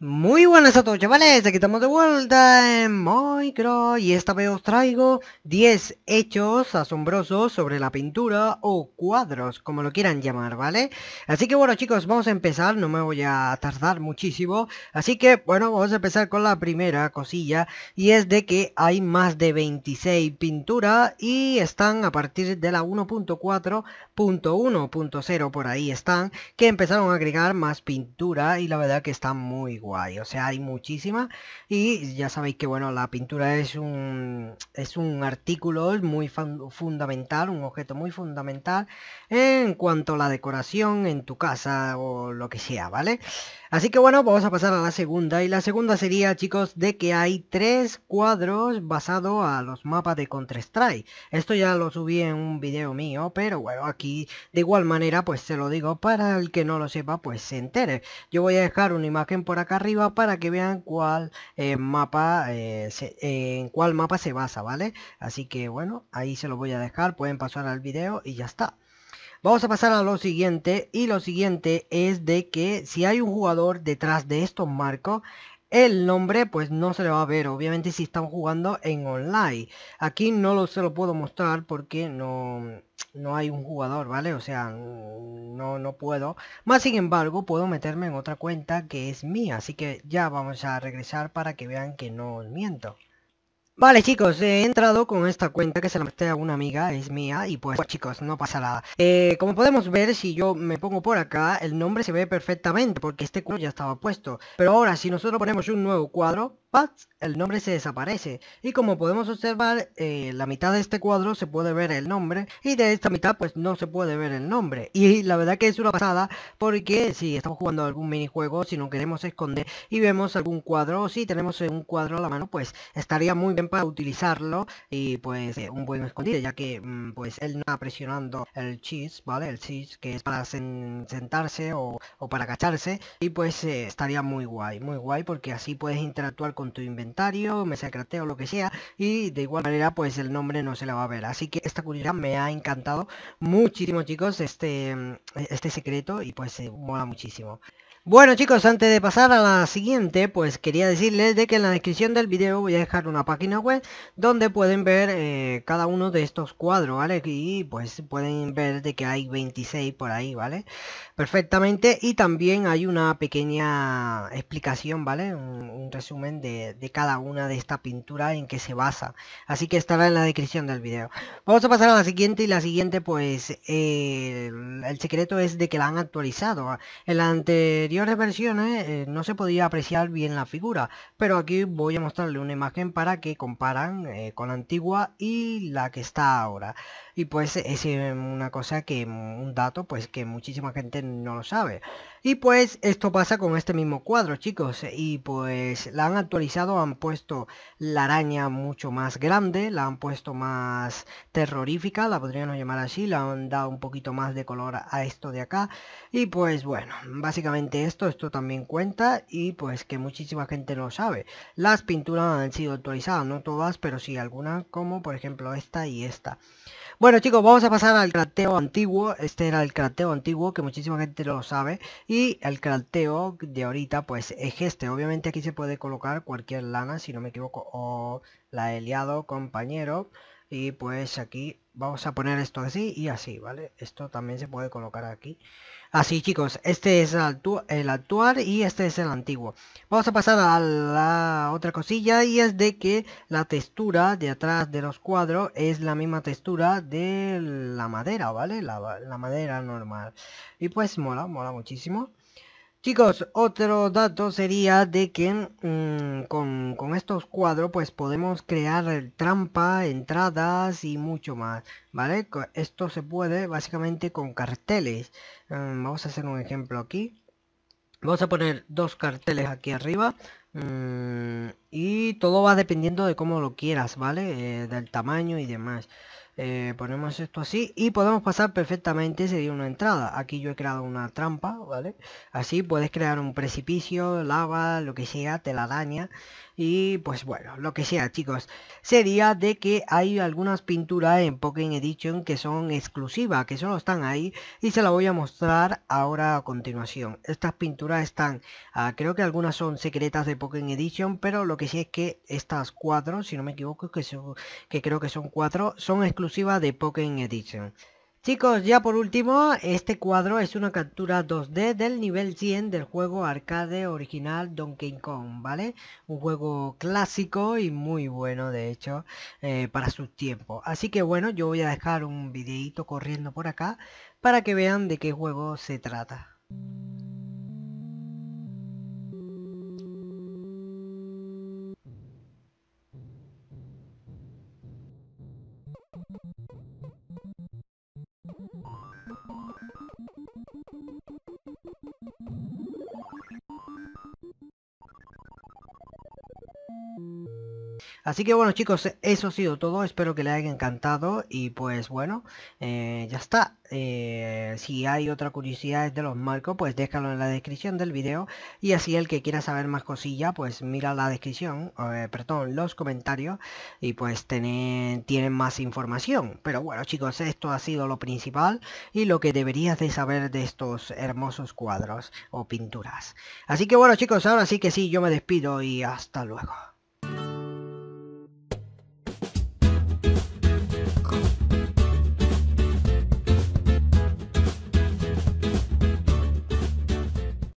Muy buenas a todos chavales, aquí estamos de vuelta en Micro y esta vez os traigo 10 hechos asombrosos sobre la pintura o cuadros, como lo quieran llamar, ¿vale? Así que bueno chicos, vamos a empezar, no me voy a tardar muchísimo, así que bueno, vamos a empezar con la primera cosilla y es de que hay más de 26 pinturas y están a partir de la 1.4.1.0 por ahí están, que empezaron a agregar más pintura y la verdad que están muy hay O sea, hay muchísimas. Y ya sabéis que, bueno, la pintura es un, es un artículo muy fundamental, un objeto muy fundamental en cuanto a la decoración en tu casa o lo que sea, ¿vale? Así que bueno, vamos a pasar a la segunda. Y la segunda sería, chicos, de que hay tres cuadros basados a los mapas de Counter-Strike. Esto ya lo subí en un video mío, pero bueno, aquí de igual manera pues se lo digo para el que no lo sepa pues se entere. Yo voy a dejar una imagen por acá arriba para que vean cuál eh, mapa, eh, en cuál mapa se basa, ¿vale? Así que bueno, ahí se lo voy a dejar, pueden pasar al video y ya está. Vamos a pasar a lo siguiente y lo siguiente es de que si hay un jugador detrás de estos marcos, el nombre pues no se le va a ver, obviamente si están jugando en online. Aquí no lo, se lo puedo mostrar porque no, no hay un jugador, ¿vale? O sea, no, no puedo. Más sin embargo, puedo meterme en otra cuenta que es mía, así que ya vamos a regresar para que vean que no os miento. Vale chicos, he entrado con esta cuenta que se la presté a una amiga, es mía, y pues, chicos, no pasa nada. Eh, como podemos ver, si yo me pongo por acá, el nombre se ve perfectamente, porque este cuadro ya estaba puesto. Pero ahora, si nosotros ponemos un nuevo cuadro, el nombre se desaparece y como podemos observar eh, la mitad de este cuadro se puede ver el nombre y de esta mitad pues no se puede ver el nombre y la verdad que es una pasada porque si estamos jugando algún minijuego si no queremos esconder y vemos algún cuadro o si tenemos eh, un cuadro a la mano pues estaría muy bien para utilizarlo y pues eh, un buen escondite ya que mm, pues él no está presionando el cheese vale el cheese que es para sentarse o, para cacharse y pues estaría muy guay muy guay porque así puedes interactuar con tu inventario, me o lo que sea, y de igual manera pues el nombre no se la va a ver. Así que esta curiosidad me ha encantado muchísimo chicos, este, este secreto y pues se mola muchísimo. Bueno chicos, antes de pasar a la siguiente, pues quería decirles de que en la descripción del video voy a dejar una página web donde pueden ver eh, cada uno de estos cuadros, ¿vale? Y pues pueden ver de que hay 26 por ahí, ¿vale? Perfectamente, y también hay una pequeña explicación, ¿vale? Un, resumen de, cada una de esta pintura en que se basa. Así que estará en la descripción del video. Vamos a pasar a la siguiente, y la siguiente pues el, secreto es de que la han actualizado. en la anterior versiones eh, no se podía apreciar bien la figura, pero aquí voy a mostrarle una imagen para que comparan eh, con la antigua y la que está ahora. Y pues es eh, una cosa que, un dato pues que muchísima gente no lo sabe. Y pues esto pasa con este mismo cuadro chicos y pues la han actualizado, han puesto la araña mucho más grande, la han puesto más terrorífica, la podríamos llamar así, la han dado un poquito más de color a esto de acá y pues bueno, básicamente esto, esto también cuenta y pues que muchísima gente lo sabe. Las pinturas han sido actualizadas, no todas, pero sí algunas como por ejemplo esta y esta. Bueno chicos, vamos a pasar al crateo antiguo. Este era el crateo antiguo que muchísima gente lo sabe. Y el crateo de ahorita pues es este. Obviamente aquí se puede colocar cualquier lana, si no me equivoco, o la de liado compañero y pues aquí vamos a poner esto así y así, ¿vale? Esto también se puede colocar aquí. Así chicos, este es el actual y este es el antiguo. Vamos a pasar a la otra cosilla y es de que la textura de atrás de los cuadros es la misma textura de la madera, ¿vale? La, madera normal. Y pues mola, mola muchísimo. Chicos, otro dato sería de que mm, con, estos cuadros pues podemos crear eh, trampa, entradas y mucho más, ¿vale? Esto se puede básicamente con carteles. Mm, vamos a hacer un ejemplo aquí. Vamos a poner dos carteles aquí arriba. Mm, y todo va dependiendo de cómo lo quieras, ¿vale? Eh, del tamaño y demás. Eh, ponemos esto así y podemos pasar perfectamente sería una entrada aquí yo he creado una trampa vale así puedes crear un precipicio lava lo que sea daña y pues bueno, lo que sea chicos, sería de que hay algunas pinturas en Pokémon Edition que son exclusivas, que solo están ahí y se las voy a mostrar ahora a continuación. Estas pinturas están, ah, creo que algunas son secretas de Pokémon Edition, pero lo que sí es que estas cuatro, si no me equivoco, que, que creo que son cuatro, son exclusivas de Pokémon Edition. Chicos, ya por último, este cuadro es una captura 2D del nivel 100 del juego arcade original Donkey Kong, ¿vale? Un juego clásico y muy bueno, de hecho, eh, para su tiempo. Así que bueno, yo voy a dejar un videito corriendo por acá para que vean de qué juego se trata. Así que bueno chicos, e, eso ha sido todo, espero que les haya encantado y pues bueno, eh, ya está. Eh, si hay otra curiosidad de los marcos, pues déjalo en la descripción del video y así el que quiera saber más cosillas, pues mira la descripción, eh, perdón, los comentarios y pues tienen más información. Pero bueno chicos, esto ha sido lo principal y lo que deberías de saber de estos hermosos cuadros o pinturas. Así que bueno chicos, ahora sí que sí, yo me despido y hasta luego.